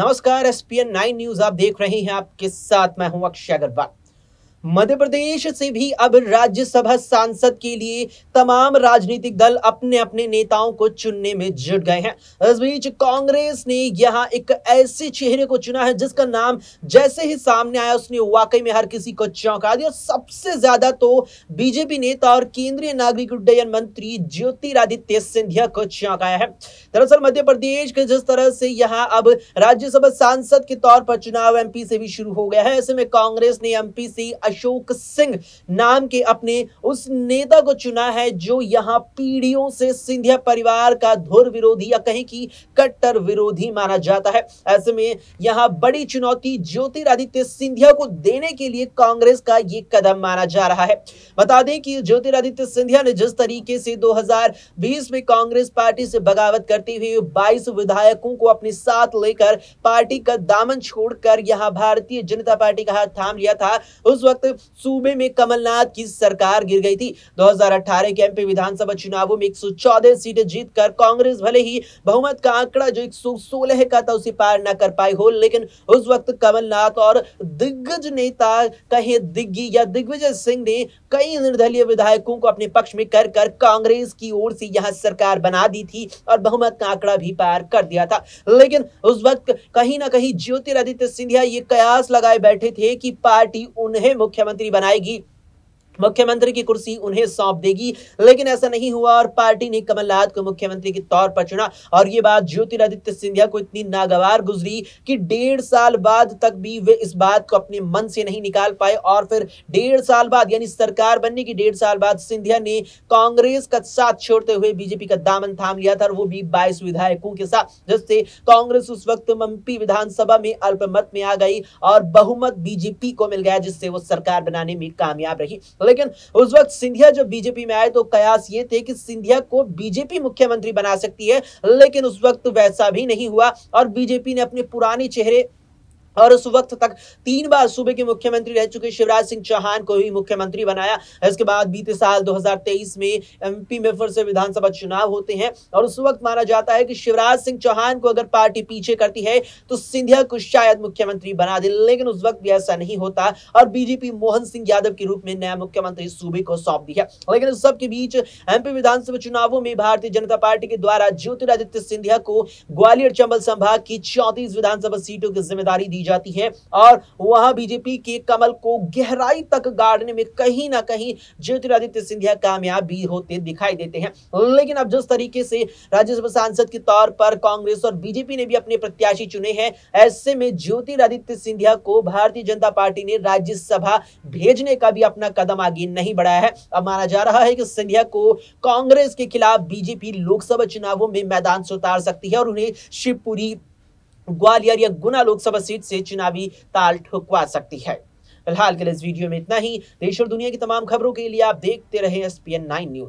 नमस्कार S P N nine news आप देख रहे हैं आपके साथ मैं हूं अक्षय अग्रवाल मध्य प्रदेश से भी अब राज्यसभा सांसद के लिए तमाम राजनीतिक दल अपने अपने नेताओं को चुनने में जुट गए हैं इस बीच कांग्रेस ने यहाँ एक ऐसे चेहरे को चुना है जिसका नाम जैसे ही सामने आया उसने वाकई में हर किसी को चौंका दिया सबसे ज्यादा तो बीजेपी नेता और केंद्रीय नागरिक उड्डयन मंत्री ज्योतिरादित्य सिंधिया को चौंकाया है दरअसल मध्य प्रदेश के जिस तरह से यहाँ अब राज्यसभा सांसद के तौर पर चुनाव एमपी से भी शुरू हो गया है ऐसे में कांग्रेस ने एमपी से अशोक सिंह नाम के अपने उस नेता को चुना है जो यहां पीढ़ियों से सिंधिया परिवार का धुर विरोधी या कहीं की कट्टर विरोधी माना जाता है ऐसे में यहां बड़ी चुनौती ज्योतिरादित्य सिंधिया को देने के लिए कांग्रेस का ये कदम माना जा रहा है बता दें कि ज्योतिरादित्य सिंधिया ने जिस तरीके से 2020 में कांग्रेस पार्टी से बगावत करते हुए 22 विधायकों को अपने साथ लेकर पार्टी का दामन छोड़कर यहां भारतीय जनता पार्टी का हाथ थाम लिया था उस वक्त वक्त सूबे में कमलनाथ की सरकार गिर गई थी 2018 के एमपी विधानसभा चुनावों में 114 सीटें जीतकर कांग्रेस भले ही बहुमत का आंकड़ा जो 116 का था उसे पार ना कर पाई हो लेकिन उस वक्त कमलनाथ और दिग्गज नेता कहे दिग्गी या दिग्विजय सिंह ने कई निर्दलीय विधायकों को अपने पक्ष में कर कर कांग्रेस की ओर से यहाँ सरकार बना दी थी और बहुमत का आंकड़ा भी पार कर दिया था लेकिन उस वक्त कहीं ना कहीं ज्योतिरादित्य सिंधिया ये कयास लगाए बैठे थे कि पार्टी उन्हें मुख्यमंत्री बनाएगी मुख्यमंत्री की कुर्सी उन्हें सौंप देगी लेकिन ऐसा नहीं हुआ और पार्टी ने कमलनाथ को मुख्यमंत्री के तौर पर चुना और ये बात ज्योतिरादित्य सिंधिया को इतनी नागवार गुजरी कि डेढ़ साल बाद तक भी वे इस बात को अपने मन से नहीं निकाल पाए और फिर डेढ़ साल बाद यानी सरकार बनने की डेढ़ साल बाद सिंधिया ने कांग्रेस का साथ छोड़ते हुए बीजेपी का दामन थाम लिया था और वो भी बाईस विधायकों के साथ जिससे कांग्रेस उस वक्त मंपी विधानसभा में अल्पमत में आ गई और बहुमत बीजेपी को मिल गया जिससे वो सरकार बनाने में कामयाब रही लेकिन उस वक्त सिंधिया जब बीजेपी में आए तो कयास ये थे कि सिंधिया को बीजेपी मुख्यमंत्री बना सकती है लेकिन उस वक्त वैसा भी नहीं हुआ और बीजेपी ने अपने पुराने चेहरे और उस वक्त तक तीन बार सूबे के मुख्यमंत्री रह चुके शिवराज सिंह चौहान को ही मुख्यमंत्री बनाया इसके बाद बीते साल 2023 में एमपी में फिर से विधानसभा चुनाव होते हैं और उस वक्त माना जाता है कि शिवराज सिंह चौहान को अगर पार्टी पीछे करती है तो सिंधिया को शायद मुख्यमंत्री बना दे लेकिन उस वक्त भी ऐसा नहीं होता और बीजेपी मोहन सिंह यादव के रूप में नया मुख्यमंत्री सूबे को सौंप दिया लेकिन उस सबके बीच एमपी विधानसभा चुनावों में भारतीय जनता पार्टी के द्वारा ज्योतिरादित्य सिंधिया को ग्वालियर चंबल संभाग की चौतीस विधानसभा सीटों की जिम्मेदारी दी जाती है और वह बीजेपी के कमल को गहराई तक गाड़ने में कहीं ना कहीं ज्योतिरादित्य सिंधिया कामयाब भी होते दिखाई देते हैं लेकिन अब जिस तरीके से राज्यसभा सांसद के तौर पर कांग्रेस और बीजेपी ने भी अपने प्रत्याशी चुने हैं ऐसे में ज्योतिरादित्य सिंधिया को भारतीय जनता पार्टी ने राज्यसभा भेजने का भी अपना कदम आगे नहीं बढ़ाया है अब माना जा रहा है कि सिंधिया को कांग्रेस के खिलाफ बीजेपी लोकसभा चुनावों में मैदान से उतार सकती है और उन्हें शिवपुरी ग्वालियर या गुना लोकसभा सीट से चुनावी ताल ठुकवा सकती है फिलहाल के लिए इस वीडियो में इतना ही देश और दुनिया की तमाम खबरों के लिए आप देखते रहे एस पी न्यूज